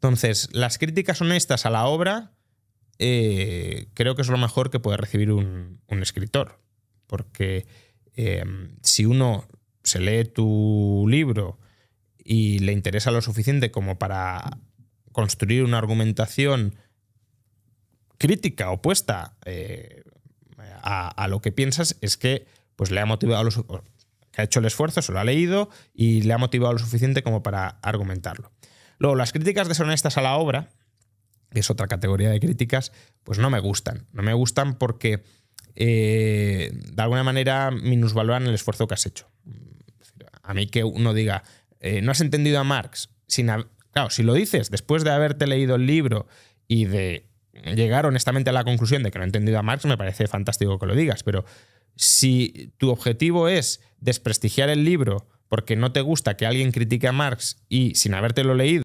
Entonces, las críticas honestas a la obra eh, creo que es lo mejor que puede recibir un, escritor, porque eh, si uno se lee tu libro y le interesa lo suficiente como para construir una argumentación crítica, opuesta eh, a, lo que piensas, es que pues le ha motivado lo, que ha hecho el esfuerzo, se lo ha leído y le ha motivado lo suficiente como para argumentarlo. Luego, las críticas deshonestas a la obra, que es otra categoría de críticas, pues no me gustan. No me gustan porque eh, de alguna manera minusvaloran el esfuerzo que has hecho. A mí que uno diga, eh, no has entendido a Marx, claro, si lo dices después de haberte leído el libro y de llegar honestamente a la conclusión de que no he entendido a Marx, me parece fantástico que lo digas, pero si tu objetivo es desprestigiar el libro porque no te gusta que alguien critique a Marx y sin habértelo leído,